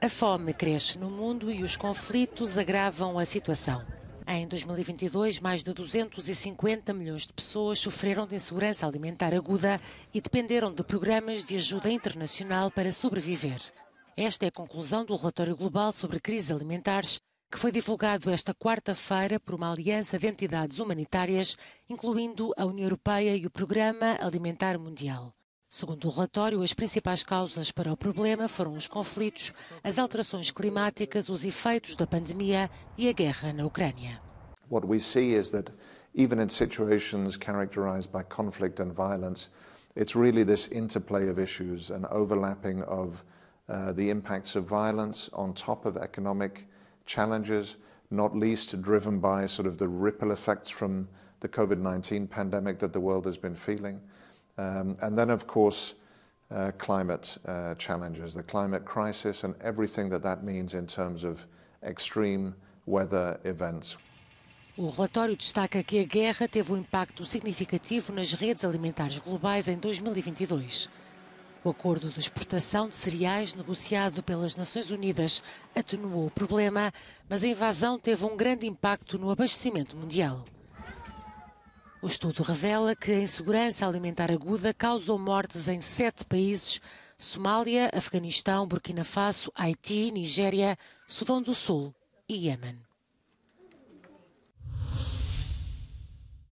A fome cresce no mundo e os conflitos agravam a situação. Em 2022, mais de 250 milhões de pessoas sofreram de insegurança alimentar aguda e dependeram de programas de ajuda internacional para sobreviver. Esta é a conclusão do relatório global sobre crises alimentares, que foi divulgado esta quarta-feira por uma aliança de entidades humanitárias, incluindo a União Europeia e o Programa Alimentar Mundial. Segundo o relatório, as principais causas para o problema foram os conflitos, as alterações climáticas, os efeitos da pandemia e a guerra na Ucrânia. What we see is that even in situations characterized by conflict and violence, it's really this interplay of issues and overlapping of uh, the impacts of violence on top of economic challenges, not least driven by sort of the ripple effects from the COVID-19 pandemic that the world has been feeling. Um, and then, of course, uh, climate uh, challenges, the climate crisis, and everything that that means in terms of extreme weather events. O relatório destaca que a guerra teve um impacto significativo nas redes alimentares globais em 2022. O acordo de exportação de cereais negociado pelas Nações Unidas atenuou o problema, mas a invasão teve um grande impacto no abastecimento mundial. O estudo revela que a insegurança alimentar aguda causou mortes em sete países: Somália, Afeganistão, Burkina Faso, Haiti, Nigéria, Sudão do Sul e Iêmen.